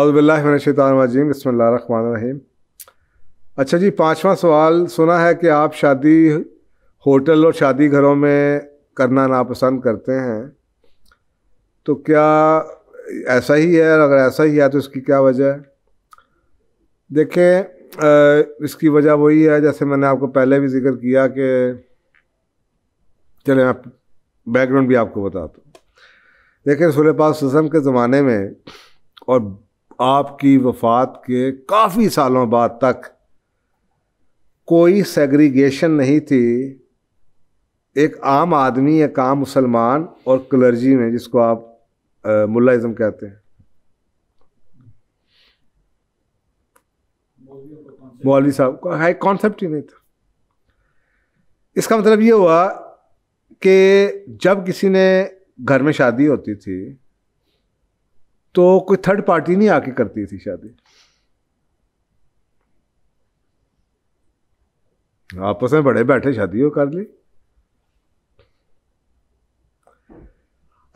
अज़बिल्लाशैतरजीम बसमीम अच्छा जी पांचवा सवाल सुना है कि आप शादी होटल और शादी घरों में करना नापसंद करते हैं तो क्या ऐसा ही है और अगर ऐसा ही है तो इसकी क्या वजह है देखें इसकी वजह वही है जैसे मैंने आपको पहले भी जिक्र किया कि चले आप बैकग्राउंड भी आपको बताता हूँ देखें रसोल पाक के ज़माने में और आपकी वफात के काफ़ी सालों बाद तक कोई सेग्रीगेशन नहीं थी एक आम आदमी एक आम मुसलमान और क्लर्जी में जिसको आप मुलाइज़म कहते हैं मौलवी साहब का हाई कॉन्सेप्ट ही नहीं था इसका मतलब ये हुआ कि जब किसी ने घर में शादी होती थी तो कोई थर्ड पार्टी नहीं आके करती थी शादी आपस में बड़े बैठे शादी हो कर ली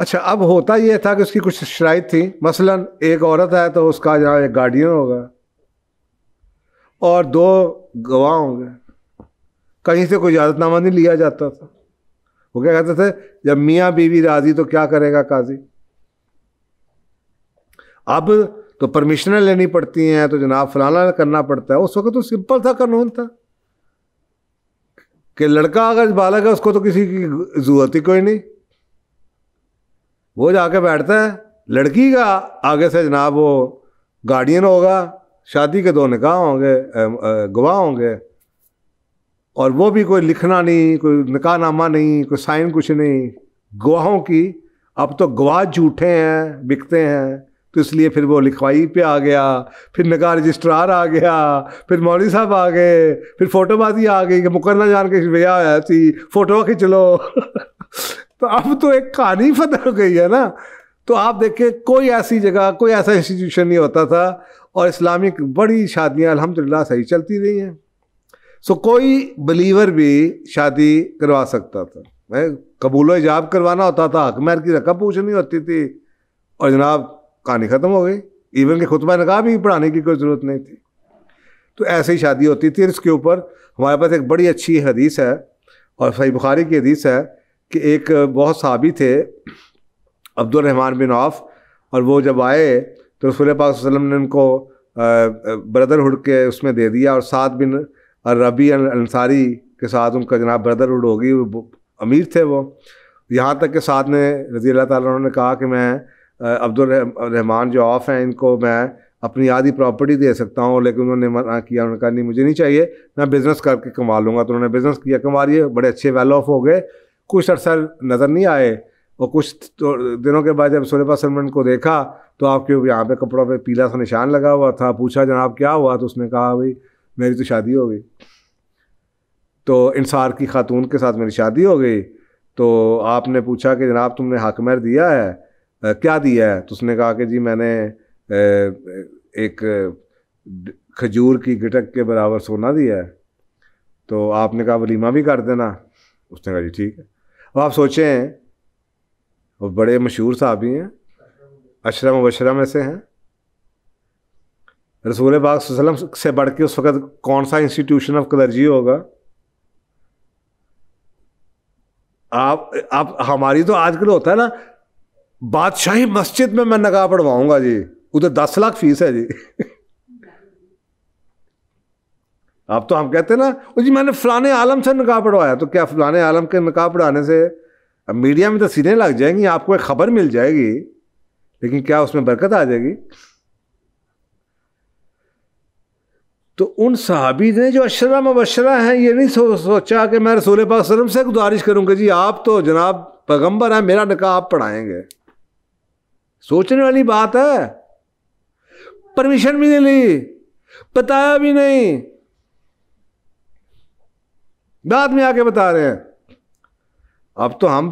अच्छा अब होता यह था कि उसकी कुछ शराइ थी मसलन एक औरत है तो उसका जहां एक गार्डियन होगा और दो गवाह होंगे कहीं से कोई इजाज़तनामा नहीं लिया जाता था वो क्या कहते थे जब मियाँ बीवी राजी तो क्या करेगा काजी अब तो परमिशनें लेनी पड़ती हैं तो जनाब फलाना करना पड़ता है उस वक्त तो सिंपल था कानून था कि लड़का अगर बालक है उसको तो किसी की जरूरत ही कोई नहीं वो जाके बैठता है लड़की का आगे से जनाब वो गार्डियन होगा शादी के दो निकाह होंगे गवाह होंगे और वो भी कोई लिखना नहीं कोई निकाहनामा नहीं कोई साइन कुछ नहीं गवाहों की अब तो गवाह झूठे हैं बिकते हैं तो इसलिए फिर वो लिखवाई पे आ गया फिर नगा रजिस्ट्रार आ गया फिर मौली साहब आ गए फिर फोटोबाजी आ गई कि मुकरना जान के भैया आया थी फ़ोटो खींच लो तो अब तो एक कहानी फतह हो गई है ना तो आप देखें कोई ऐसी जगह कोई ऐसा इंस्टीट्यूशन नहीं होता था और इस्लामिक बड़ी शादियाँ अलहमदिल्ला सही चलती रही हैं सो कोई बिलीवर भी शादी करवा सकता था मैं कबूल इजाब करवाना होता था हकमैर की रकम पूछनी होती थी और जनाब कहानी ख़त्म हो गई इवन के खुतबा ने कहा भी पढ़ाने की कोई ज़रूरत नहीं थी तो ऐसे ही शादी होती थी इसके ऊपर हमारे पास एक बड़ी अच्छी हदीस है और सही बुखारी की हदीस है कि एक बहुत साबी थे अब्दुलरहमान बिन ऑफ और वो जब आए तो रसूल पाक ने उनको ब्रदरहुड के उसमें दे दिया और साथ बिन रबी अंसारी के साथ उनका जनाब ब्रदरहुड होगी अमीर थे वो यहाँ तक के साथ ने रजी अल्लाह तुमने ने कहा कि मैं अब्दुल रहमान जो ऑफ़ हैं इनको मैं अपनी आधी प्रॉपर्टी दे सकता हूँ लेकिन उन्होंने मना किया उन्होंने कहा नहीं मुझे नहीं चाहिए मैं बिज़नेस करके कमा लूँगा तो उन्होंने बिज़नेस किया कमा लिए बड़े अच्छे वेल ऑफ हो गए कुछ अर्सा नज़र नहीं आए और कुछ तो दिनों के बाद जब सुलेबा सलमन को देखा तो आपके यहाँ पे कपड़ों पे पीला सा निशान लगा हुआ था पूछा जनाब क्या हुआ तो उसने कहा भाई मेरी तो शादी हो गई तो इंसार की खातून के साथ मेरी शादी हो गई तो आपने पूछा कि जनाब तुमने हकमर दिया है क्या दिया है तो उसने कहा कि जी मैंने एक खजूर की गिटक के बराबर सोना दिया है तो आपने कहा वलीमा भी कर देना उसने कहा जी ठीक है अब आप सोचें वो बड़े मशहूर साहबी हैं अशरम वशरम में से हैं रसूल बाग वसलम से बढ़ के उस वक़्त कौन सा इंस्टीट्यूशन ऑफ कदरजी होगा आप आप हमारी तो आजकल होता है ना बादशाही मस्जिद में मैं नगाह पढ़वाऊंगा जी उधर दस लाख फीस है जी आप तो हम कहते हैं ना जी मैंने फलाने आलम से नकाह पढ़वाया तो क्या फलाने आलम के नकाह पढ़ाने से अब मीडिया में तो सीने लग जाएंगी आपको एक खबर मिल जाएगी लेकिन क्या उसमें बरकत आ जाएगी तो उन सहाबी ने जो अशरा मबशरा हैं ये नहीं सो, सोचा कि मैं रसूल पाक से गुजारिश करूंगा जी आप तो जनाब पैगम्बर हैं मेरा निकाह आप पढ़ाएंगे सोचने वाली बात है परमिशन भी नहीं ली बताया भी नहीं बाद में आके बता रहे हैं अब तो हम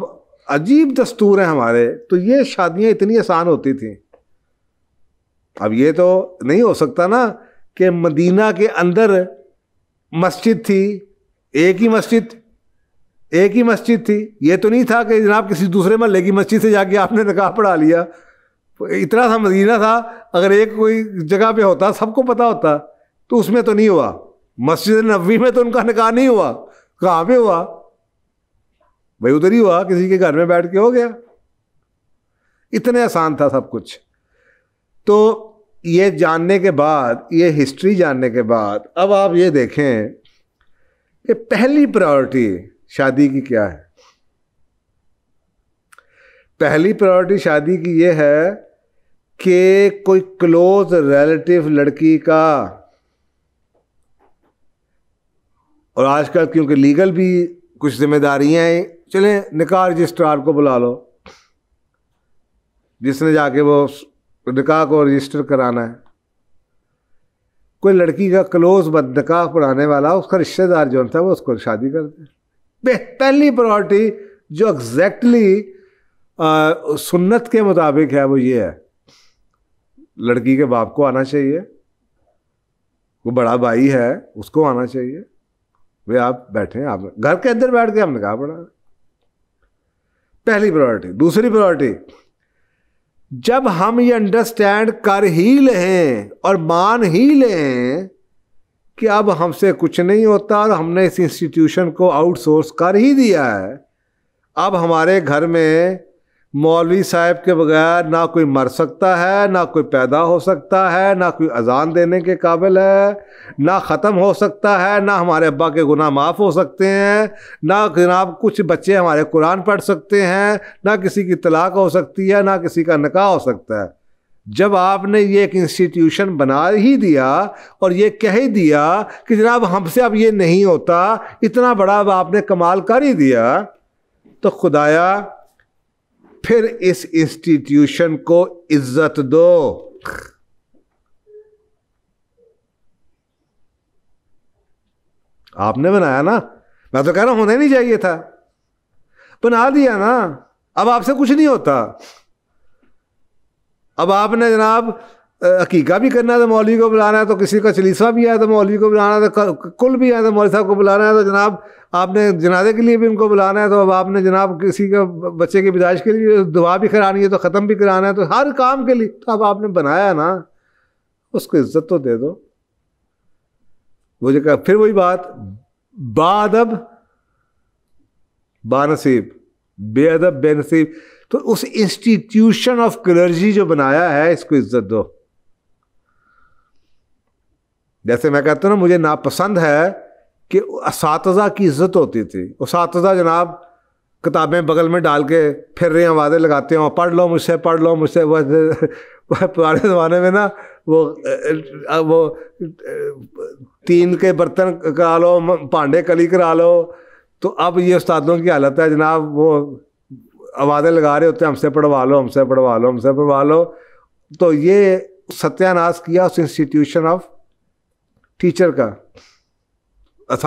अजीब दस्तूर हैं हमारे तो ये शादियां इतनी आसान होती थी अब ये तो नहीं हो सकता ना कि मदीना के अंदर मस्जिद थी एक ही मस्जिद एक ही मस्जिद थी ये तो नहीं था कि जनाब किसी दूसरे महल्ले की मस्जिद से जाके आपने नकाह पढ़ा लिया इतना सा मदीना था अगर एक कोई जगह पे होता सबको पता होता तो उसमें तो नहीं हुआ मस्जिद नबी में तो उनका निकाह नहीं हुआ कहाँ पे हुआ भाई उधर ही हुआ किसी के घर में बैठ के हो गया इतने आसान था सब कुछ तो ये जानने के बाद ये हिस्ट्री जानने के बाद अब आप ये देखें कि पहली प्रायोरिटी शादी की क्या है पहली प्रायोरिटी शादी की ये है कि कोई क्लोज रिलेटिव लड़की का और आजकल क्योंकि लीगल भी कुछ जिम्मेदारियां हैं चले निकाह रजिस्ट्रार को बुला लो जिसने जाके वो निकाह को रजिस्टर कराना है कोई लड़की का क्लोज बद निकाह पढ़ाने वाला उसका रिश्तेदार जो था वो उसको शादी कर दे पहली प्रायोरिटी जो एग्जैक्टली सुन्नत के मुताबिक है वो ये है लड़की के बाप को आना चाहिए वो बड़ा भाई है उसको आना चाहिए वे आप बैठे आप घर के अंदर बैठ के हमने कहा पड़ा पहली प्रायोरिटी दूसरी प्रायोरिटी जब हम ये अंडरस्टैंड कर ही लें और मान ही लें कि अब हमसे कुछ नहीं होता और हमने इस इंस्टीट्यूशन को आउटसोर्स कर ही दिया है अब हमारे घर में मौलवी साहब के बगैर ना कोई मर सकता है ना कोई पैदा हो सकता है ना कोई अजान देने के काबिल है ना ख़त्म हो सकता है ना हमारे अब्बा के गुनाह माफ़ हो सकते हैं ना जनाब कुछ बच्चे हमारे कुरान पढ़ सकते हैं ना किसी की तलाक हो सकती है ना किसी का निकाह हो सकता है जब आपने ये एक इंस्टीट्यूशन बना ही दिया और ये कह ही दिया कि जनाब हमसे अब ये नहीं होता इतना बड़ा अब आपने कमाल कर ही दिया तो खुदाया फिर इस इंस्टीट्यूशन को इज्जत दो आपने बनाया ना मैं तो कह रहा हूं होना ही नहीं चाहिए था बना दिया ना अब आपसे कुछ नहीं होता अब आपने जनाब अकीका भी करना है तो मौलवी को बुलाना है तो किसी का चलीसा भी आया तो मौलवी को बुलाना है तो कुल भी आया तो मौलवी साहब को बुलाना है तो जनाब आपने जनाजे के लिए भी उनको बुलाना है तो अब आपने जनाब किसी का बच्चे की विदाइश के लिए दुआ भी करानी है तो ख़त्म भी कराना है तो हर काम के लिए तो अब आपने बनाया ना उसको इज्जत तो दे दो वो जो कहा फिर वही बात बादब बानसीब बेअदब बेनसीब तो उस इंस्टीट्यूशन ऑफ क्लर्जी जो बनाया है इसको इज्जत दो जैसे मैं कहता हूँ ना मुझे नापसंद है कि इस की इज्जत होती थी उस जनाब किताबें बगल में डाल के फिर रही वादे लगाते हैं पढ़ लो मुझसे पढ़ लो मुझसे वह पुराने ज़माने में ना वो वो तीन के बर्तन करा लो पांडे कली करा लो तो अब ये उस्तादों की हालत है जनाब वो आवाज़ें लगा रहे होते हैं हमसे पढ़वा लो हमसे पढ़वा लो हमसे पढ़वा लो तो ये सत्यानाश किया उस इंस्टीट्यूशन ऑफ टीचर का इस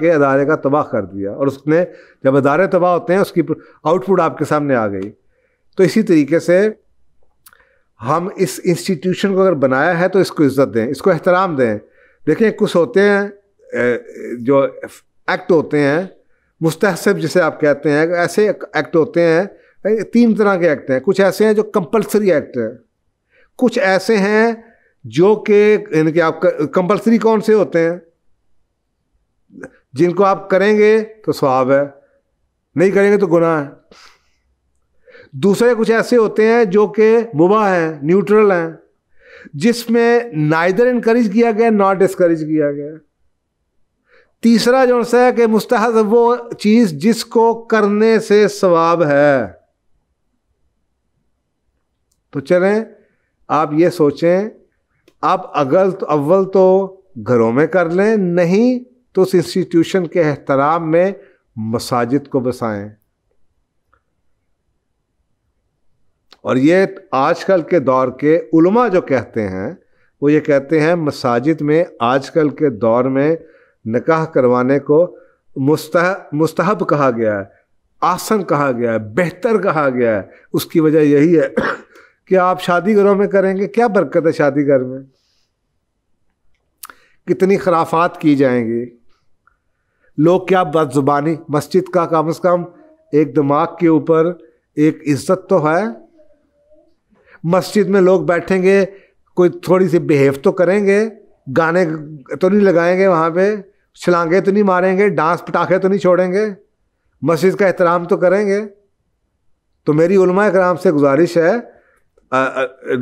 के अदारे का तबाह कर दिया और उसने जब अदारे तबाह होते हैं उसकी आउटपुट आपके सामने आ गई तो इसी तरीके से हम इस इंस्टीट्यूशन को अगर बनाया है तो इसको इज़्ज़त दें इसको एहतराम दें देखें कुछ होते हैं जो एक्ट होते हैं मुस्तसब जिसे आप कहते हैं ऐसे एक्ट होते हैं तीन तरह के एक्ट हैं कुछ ऐसे हैं जो कंपलसरी एक्ट हैं कुछ ऐसे हैं जो कि यानी कि आप कंपलसरी कौन से होते हैं जिनको आप करेंगे तो स्वाब है नहीं करेंगे तो गुनाह है दूसरे कुछ ऐसे होते हैं जो कि मुबा हैं न्यूट्रल हैं जिसमें नाइदर इनक्रेज किया गया नॉट डिस्करेज किया गया तीसरा जो सा है कि मुस्तहद वो चीज़ जिसको करने से स्वाब है तो चलें आप ये सोचें आप अगल तो अव्वल तो घरों में कर लें नहीं तो उस इंस्टीट्यूशन के एहतराम में मसाजिद को बसाएं और ये आजकल के दौर के उलमा जो कहते हैं वो ये कहते हैं मसाजिद में आजकल के दौर में निकाह करवाने को मुस्तह मुस्तहब कहा गया है आसन कहा गया है बेहतर कहा गया है उसकी वजह यही है कि आप शादी घरों में करेंगे क्या बरकत है शादी घर में कितनी खराफात की जाएंगी लोग क्या बदजुबानी मस्जिद का कम से कम एक दिमाग के ऊपर एक इज्जत तो है मस्जिद में लोग बैठेंगे कोई थोड़ी सी बिहेव तो करेंगे गाने तो नहीं लगाएंगे वहाँ पे छलांगे तो नहीं मारेंगे डांस पटाखे तो नहीं छोड़ेंगे मस्जिद का एहतराम तो करेंगे तो मेरी उलमा कराम से गुजारिश है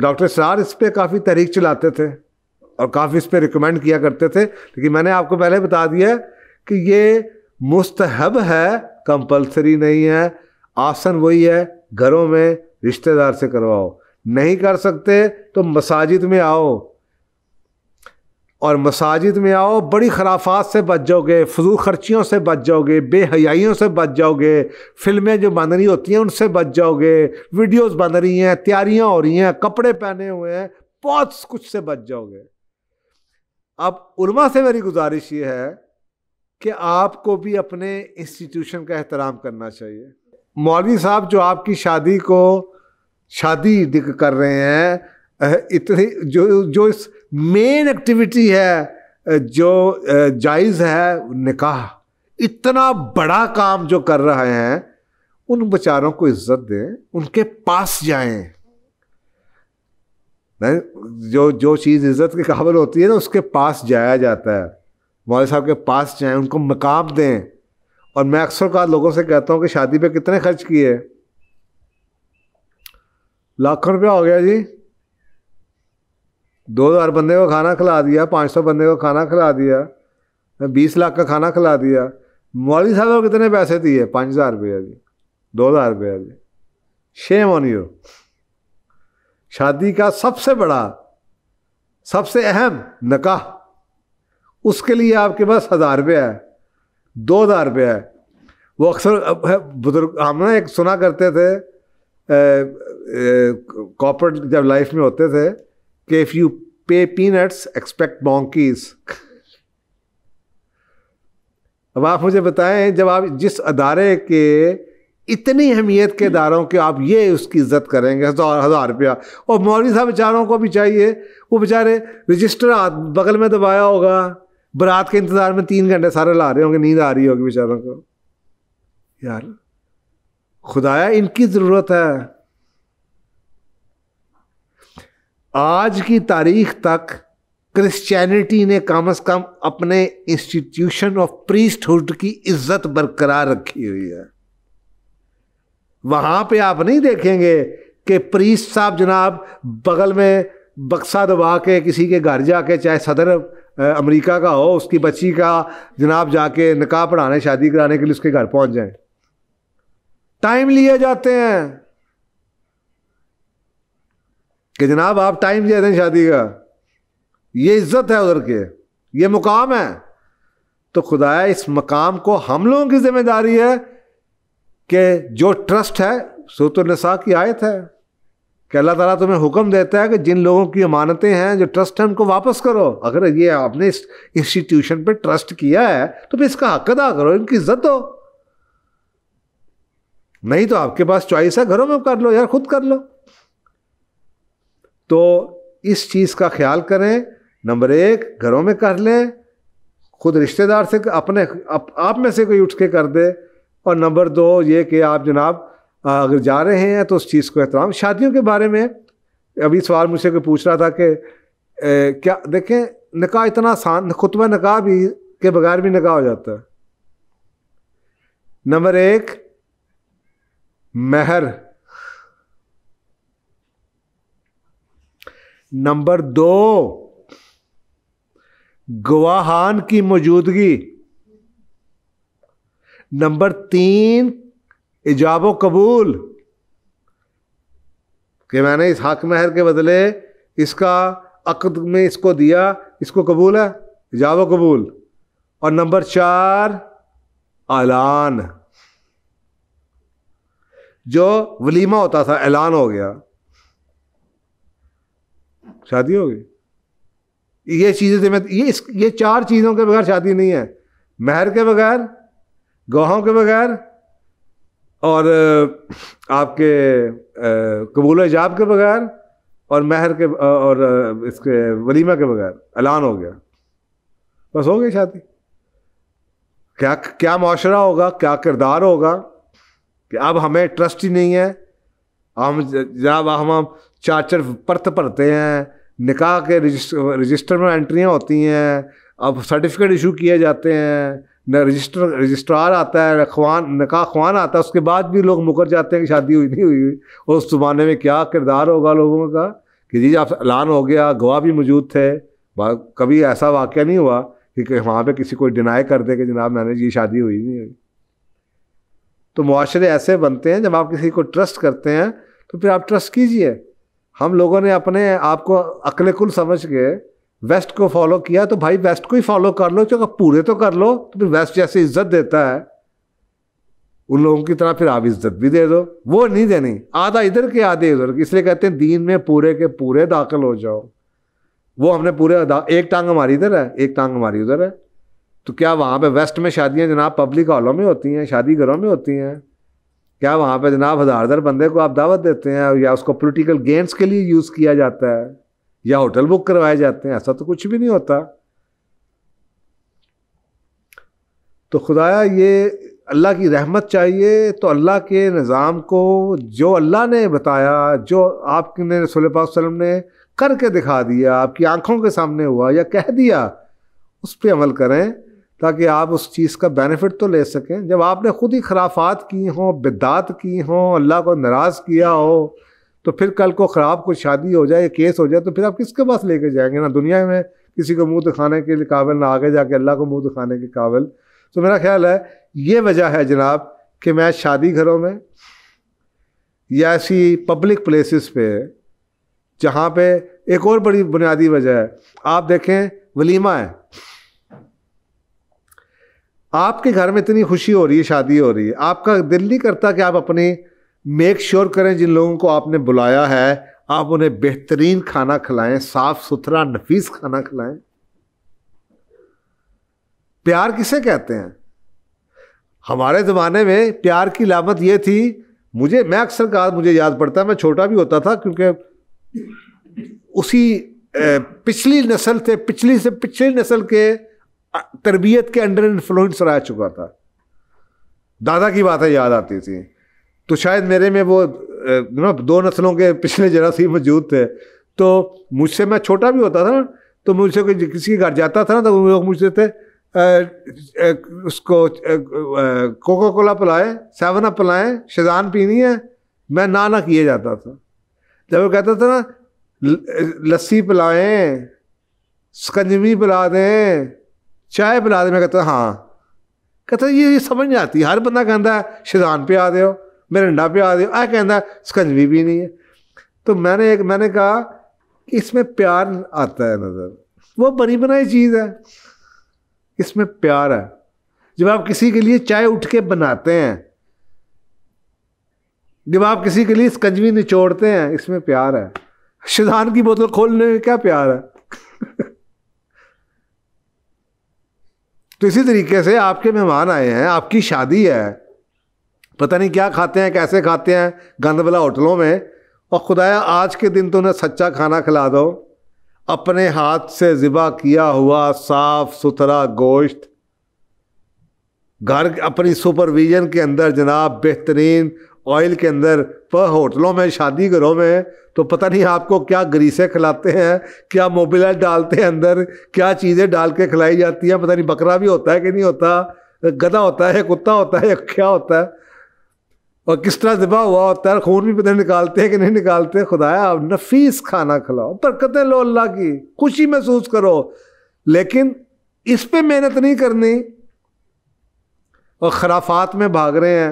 डॉक्टर सार इस पर काफ़ी तहरीक चलाते थे और काफ़ी इस पर रिकमेंड किया करते थे लेकिन मैंने आपको पहले बता दिया कि ये मुस्तहब है कंपलसरी नहीं है आसन वही है घरों में रिश्तेदार से करवाओ नहीं कर सकते तो मसाजिद में आओ और मसाजिद में आओ बड़ी खराफात से बच जाओगे फजूल खर्चियों से बच जाओगे बेहयाइयों से बच जाओगे फिल्में जो बन रही होती हैं उनसे बच जाओगे वीडियोस बन रही हैं तैयारियां हो रही हैं कपड़े पहने हुए हैं बहुत कुछ से बच जाओगे अब उलमा से मेरी गुजारिश ये है कि आपको भी अपने इंस्टीट्यूशन का एहतराम करना चाहिए मौलवी साहब जो आपकी शादी को शादी कर रहे हैं इतनी जो जो इस मेन एक्टिविटी है जो जायज़ है निकाह इतना बड़ा काम जो कर रहे हैं उन बेचारों को इज्जत दें उनके पास जाएं नहीं जो जो चीज़ इज्जत के काबिल होती है ना उसके पास जाया जाता है मौल साहब के पास जाएं उनको मकाम दें और मैं अक्सर कहा लोगों से कहता हूँ कि शादी पे कितने खर्च किए लाखों रुपया हो गया जी दो हज़ार बंदे को खाना खिला दिया पाँच सौ बंदे को खाना खिला दिया बीस लाख का खाना खिला दिया मौलवी साहब को कितने पैसे दिए पाँच हज़ार रुपया जी दो हज़ार रुपया जी शेम ऑन यू शादी का सबसे बड़ा सबसे अहम नकाह उसके लिए आपके पास हज़ार रुपया है दो हज़ार रुपया है वो अक्सर बुजुर्ग हम ना एक सुना करते थे कॉपरेट जब लाइफ में होते थे कि if you pay peanuts expect monkeys अब आप मुझे बताएं जब आप जिस अदारे के इतनी अहमियत के दारों के आप ये उसकी इज्जत करेंगे हज़ार हज़ार रुपया और मौलवी साहब बेचारों को भी चाहिए वो बेचारे रजिस्टर बगल में दबाया होगा बारात के इंतज़ार में तीन घंटे सारे ला रहे होंगे नींद आ रही होगी बेचारों को यार खुदाया इनकी ज़रूरत है आज की तारीख तक क्रिश्चियनिटी ने कम से कम अपने इंस्टीट्यूशन ऑफ प्रीस्टहुड की इज्जत बरकरार रखी हुई है वहां पे आप नहीं देखेंगे कि प्रीस्ट साहब जनाब बगल में बक्सा दबा के किसी के घर जाके चाहे सदर अमेरिका का हो उसकी बच्ची का जनाब जाके निकाह पढ़ाने शादी कराने के लिए उसके घर पहुंच जाए टाइम लिए जाते हैं कि जनाब आप टाइम दे दें शादी का ये इज्जत है उधर के ये मुकाम है तो खुदाया इस मकाम को हम लोगों की जिम्मेदारी है कि जो ट्रस्ट है सूतनसा की आयत है कि अल्लाह ताला तुम्हें हुक्म देता है कि जिन लोगों की अमानतें हैं जो ट्रस्ट है उनको वापस करो अगर ये आपने इस इंस्टीट्यूशन पे ट्रस्ट किया है तो फिर इसका हक अदा करो इनकी इज्जत दो नहीं तो आपके पास चॉइस है घरों में कर लो यार खुद कर लो तो इस चीज़ का ख्याल करें नंबर एक घरों में कर लें खुद रिश्तेदार से अपने अप, आप में से कोई उठ के कर दे और नंबर दो ये कि आप जनाब अगर जा रहे हैं तो उस चीज़ को एहतराम शादियों के बारे में अभी सवाल मुझसे कोई पूछ रहा था कि ए, क्या देखें निकाह इतना आसान खुतबा निकाह भी के बगैर भी निकाह हो जाता है नंबर एक महर नंबर दो गवाहान की मौजूदगी नंबर तीन इजाब कबूल कि मैंने इस हक महर के बदले इसका अकद में इसको दिया इसको कबूल है इजाब कबूल और नंबर चार ऐलान जो वलीमा होता था ऐलान हो गया शादी होगी ये चीज़ें मैं ये ये चार चीज़ों के बगैर शादी नहीं है महर के बगैर गवाहों के बगैर और आपके कबूल हिजाब के बगैर और महर के और इसके वलीमा के बगैर ऐलान हो गया बस हो गई शादी क्या क्या माशरा होगा क्या किरदार होगा कि अब हमें ट्रस्ट ही नहीं है हम जनाब हम चार परत भरते हैं निकाह के रजिस्टर में एंट्रियाँ होती हैं अब सर्टिफिकेट इशू किए जाते हैं न रजिस्टर रजिस्ट्रार आता है खवान निकाह खवान आता है उसके बाद भी लोग मुकर जाते हैं कि शादी हुई नहीं हुई और उस ज़माने में क्या किरदार होगा लोगों का कि जी आप ऐलान हो गया गवाह भी मौजूद थे कभी ऐसा वाक्य नहीं हुआ कि वहाँ पे किसी को डिनाई कर दे कि जनाब मैंने ये शादी हुई नहीं हुई तो मुआरे ऐसे बनते हैं जब आप किसी को ट्रस्ट करते हैं तो फिर आप ट्रस्ट कीजिए हम लोगों ने अपने आप को कुल समझ के वेस्ट को फॉलो किया तो भाई वेस्ट को ही फॉलो कर लो क्योंकि पूरे तो कर लो तो फिर वेस्ट जैसे इज्जत देता है उन लोगों की तरह फिर आप इज्जत भी दे दो वो नहीं देनी आधा इधर के आधे उधर के इसलिए कहते हैं दीन में पूरे के पूरे दाखिल हो जाओ वो हमने पूरे एक टांग हमारी इधर है एक टांग हमारी उधर है तो क्या वहाँ पे वेस्ट में शादियाँ जनाब पब्लिक हॉलों में होती हैं शादी घरों में होती हैं क्या वहाँ पे जनाब हज़ार हजार बंदे को आप दावत देते हैं या उसको पॉलिटिकल गेंस के लिए यूज़ किया जाता है या होटल बुक करवाए जाते हैं ऐसा तो कुछ भी नहीं होता तो खुदाया ये अल्लाह की रहमत चाहिए तो अल्लाह के निज़ाम को जो अल्लाह ने बताया जो आपने रसोल वसलम ने करके दिखा दिया आपकी आंखों के सामने हुआ या कह दिया उस पर अमल करें ताकि आप उस चीज़ का बेनिफिट तो ले सकें जब आपने ख़ुद ही खराफात की हों बिदात की हों अल्लाह को नाराज़ किया हो तो फिर कल को ख़राब कोई शादी हो जाए केस हो जाए तो फिर आप किसके पास लेके जाएंगे ना दुनिया में किसी को मुंह दिखाने के लिए काबिल ना आगे जाके अल्लाह को मुंह दिखाने के काबिल तो मेरा ख्याल है ये वजह है जनाब कि मैं शादी घरों में या ऐसी पब्लिक प्लेसेस पे जहाँ पे एक और बड़ी बुनियादी वजह है आप देखें वलीमा है आपके घर में इतनी खुशी हो रही है शादी हो रही है आपका दिल नहीं करता कि आप अपने मेक श्योर करें जिन लोगों को आपने बुलाया है आप उन्हें बेहतरीन खाना खिलाएं साफ सुथरा नफीस खाना खिलाएं प्यार किसे कहते हैं हमारे ज़माने में प्यार की लामत यह थी मुझे मैं अक्सर कहा मुझे याद पड़ता है मैं छोटा भी होता था क्योंकि उसी पिछली नस्ल से पिछली से पिछली नस्ल के तरबियत के अंडर इन्फ्लुएंस रह चुका था दादा की बातें याद आती थी तो शायद मेरे में वो ना दो नस्लों के पिछले जरा सी मौजूद थे तो मुझसे मैं छोटा भी होता था तो मुझसे कोई किसी के घर जाता था ना तो लोग मुझसे थे उसको कोका कोला पिलाए सेवन अप पिलाए शेजान पीनी है मैं ना ना किए जाता था जब वो कहता था ना लस्सी पिलाएं स्कंजमी पिला दें चाय पिला दे मैं कहता हाँ कहता ये ये समझ नहीं आती हर बंदा कहता है शिजान पे दो मरिंडा पे आ दो आ कहता है स्कंजवी भी नहीं है तो मैंने एक मैंने कहा कि इसमें प्यार आता है नज़र वो बनी बनाई चीज़ है इसमें प्यार है जब आप किसी के लिए चाय उठ के बनाते हैं जब आप किसी के लिए स्कंजवी निचोड़ते हैं इसमें प्यार है शिजान की बोतल खोलने में क्या प्यार है तो इसी तरीके से आपके मेहमान आए हैं आपकी शादी है पता नहीं क्या खाते हैं कैसे खाते हैं गंद वाला होटलों में और खुदाया आज के दिन तो उन्हें सच्चा खाना खिला दो अपने हाथ से ज़िबा किया हुआ साफ सुथरा गोश्त घर अपनी सुपरविजन के अंदर जनाब बेहतरीन ऑयल के अंदर पर होटलों में शादी घरों में तो पता नहीं आपको क्या ग्रीसें खिलाते हैं क्या मोबिलाइट डालते हैं अंदर क्या चीज़ें डाल के खिलाई जाती हैं पता नहीं बकरा भी होता है कि नहीं होता गधा होता है कुत्ता होता है क्या होता है और किस तरह दबा हुआ होता है खून भी पता निकालते हैं कि नहीं निकालते खुदाया आप नफीस खाना खिलाओ बरकतें लो अल्लाह की खुशी महसूस करो लेकिन इस पर मेहनत नहीं करनी और खराफात में भाग रहे हैं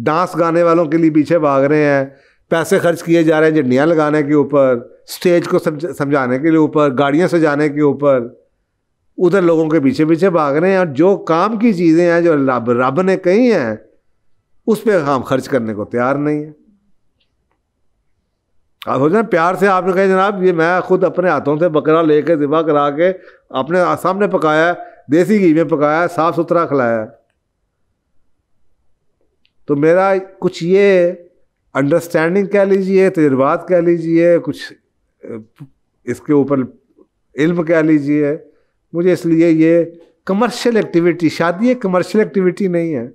डांस गाने वालों के लिए पीछे भाग रहे हैं पैसे खर्च किए जा रहे हैं झंडियाँ लगाने के ऊपर स्टेज को समझाने के लिए ऊपर गाड़ियाँ सजाने के ऊपर उधर लोगों के पीछे पीछे भाग रहे हैं और जो काम की चीज़ें हैं जो रब रब ने कही हैं उस पर हम खर्च करने को तैयार नहीं है आप सोच रहे प्यार से आपने कहा जनाब ये मैं खुद अपने हाथों से बकरा लेके कर करा के अपने सामने पकाया देसी घी में पकाया साफ़ सुथरा खिलाया तो मेरा कुछ ये अंडरस्टैंडिंग कह लीजिए तजर्बात कह लीजिए कुछ इसके ऊपर इल्म कह लीजिए मुझे इसलिए ये कमर्शियल एक्टिविटी शादी एक कमर्शियल एक्टिविटी नहीं है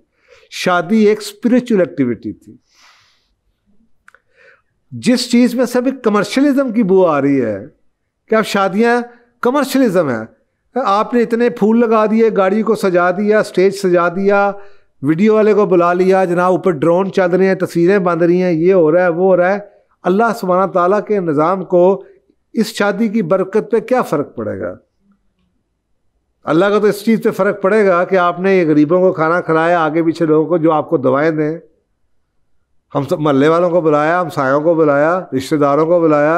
शादी एक स्पिरिचुअल एक्टिविटी थी जिस चीज़ में सब एक कमर्शलिज्म की बुआ आ रही है कि आप शादियाँ कमर्शलिज्म है आपने इतने फूल लगा दिए गाड़ी को सजा दिया स्टेज सजा दिया वीडियो वाले को बुला लिया जनाब ऊपर ड्रोन चल रहे हैं तस्वीरें बन रही हैं ये हो रहा है वो हो रहा है अल्लाह सुबहाना ताला के निज़ाम को इस शादी की बरकत पे क्या फ़र्क पड़ेगा अल्लाह का तो इस चीज़ पे फ़र्क पड़ेगा कि आपने ये गरीबों को खाना खिलाया आगे पीछे लोगों को जो आपको दवाएं दें हम सब महल्ले वालों को बुलाया हम सायों को बुलाया रिश्तेदारों को बुलाया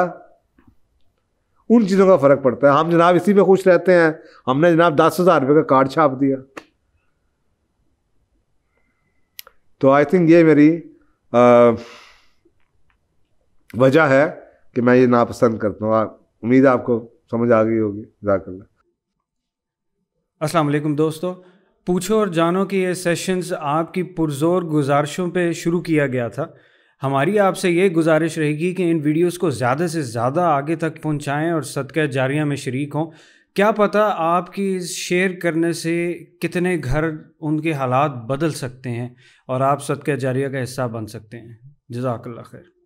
उन चीज़ों का फ़र्क पड़ता है हम जनाब इसी में खुश रहते हैं हमने जनाब दस हज़ार रुपये का कार्ड छाप दिया तो आई थिंक ये मेरी वजह है कि मैं ये नापसंद करता हूँ उम्मीद आपको समझ आ गई होगी जाकर दोस्तों पूछो और जानो कि ये सेशंस आपकी पुरजोर गुजारिशों पे शुरू किया गया था हमारी आपसे ये गुजारिश रहेगी कि इन वीडियोस को ज़्यादा से ज़्यादा आगे तक पहुंचाएं और सदक जारिया में शरीक हों क्या पता आपकी शेयर करने से कितने घर उनके हालात बदल सकते हैं और आप के जारिया का हिस्सा बन सकते हैं जजाकल्ला खैर